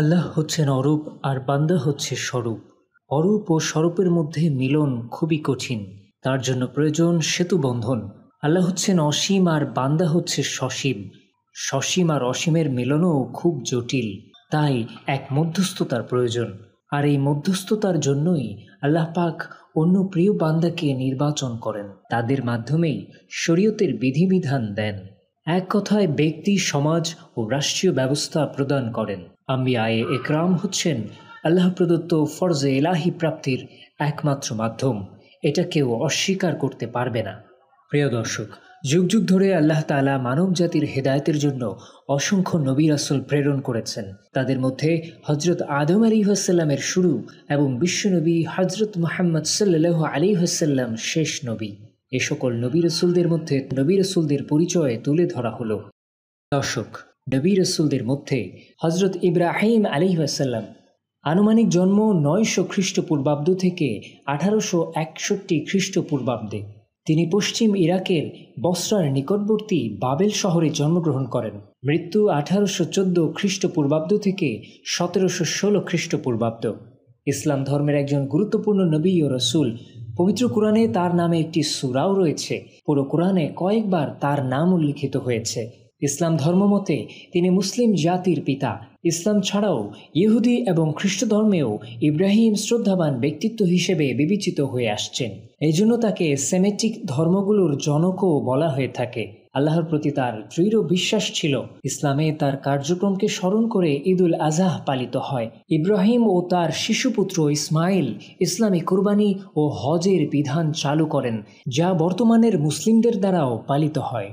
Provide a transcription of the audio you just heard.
আল্লাহ হচ্ছেন অরূপ আর বান্দা হচ্ছে স্বরূপ অরূপ ও স্বরূপের মধ্যে মিলন খুবই কঠিন তার জন্য প্রয়োজন সেতু বন্ধন আল্লাহ হচ্ছেন অসীম আর বান্দা হচ্ছে সসীম সসীম আর অসীমের মিলনও খুব জটিল তাই এক মধ্যস্থতার প্রয়োজন আর এই মধ্যস্থতার জন্যই আল্লাহ পাক অন্য প্রিয় বান্দাকে নির্বাচন করেন তাদের মাধ্যমেই শরীয়তের বিধিবিধান দেন এক কথায় ব্যক্তি সমাজ ও রাষ্ট্রীয় ব্যবস্থা প্রদান করেন আম্বিয়ায়ে একরাম হচ্ছেন আল্লাহ প্রদত্ত ফরজে এলাহি প্রাপ্তির একমাত্র মাধ্যম এটা কেউ অস্বীকার করতে পারবে না প্রিয় দর্শক যুগ যুগ ধরে আল্লাহ তালা মানব জাতির হেদায়তের জন্য অসংখ্য নবীর আসল প্রেরণ করেছেন তাদের মধ্যে হজরত আদম আলী হাসাল্লামের শুরু এবং বিশ্বনবী হজরত মোহাম্মদ সাল্লাহ আলী হাসাল্লাম শেষ নবী এ সকল নবীরসুলদের রসুলদের মধ্যে নবীরসুলদের রসুলদের পরিচয়ে তুলে ধরা হলো দর্শক নবী রসুলদের মধ্যে হজরত ইব্রাহিম আলিহাসাল্লাম আনুমানিক জন্ম নয়শো খ্রিস্টপূর্বাব্দ থেকে আঠারোশো একষট্টি খ্রিস্টপূর্বাব্দে তিনি পশ্চিম ইরাকের বসরার নিকটবর্তী বাবেল শহরে জন্মগ্রহণ করেন মৃত্যু আঠারোশো চোদ্দ খ্রিস্টপূর্বাব্দ থেকে সতেরোশো ষোলো খ্রিস্টপূর্বাব্দ ইসলাম ধর্মের একজন গুরুত্বপূর্ণ নবী ও রসুল পবিত্র কোরআনে তার নামে একটি সুরাও রয়েছে পুরো কোরআনে কয়েকবার তার নাম উল্লিখিত হয়েছে ইসলাম ধর্মমতে তিনি মুসলিম জাতির পিতা ইসলাম ছাড়াও ইহুদি এবং খ্রিস্ট ধর্মেও ইব্রাহিম শ্রদ্ধাবান ব্যক্তিত্ব হিসেবে বিবেচিত হয়ে আসছেন এই জন্য তাকে সেমেটিক ধর্মগুলোর জনকও বলা হয়ে থাকে আল্লাহর প্রতি তার দৃঢ় বিশ্বাস ছিল ইসলামে তার কার্যক্রমকে স্মরণ করে ঈদুল আজাহ পালিত হয় ইব্রাহিম ও তার শিশুপুত্র ইসমাইল ইসলামী কুরবানি ও হজের বিধান চালু করেন যা বর্তমানের মুসলিমদের দ্বারাও পালিত হয়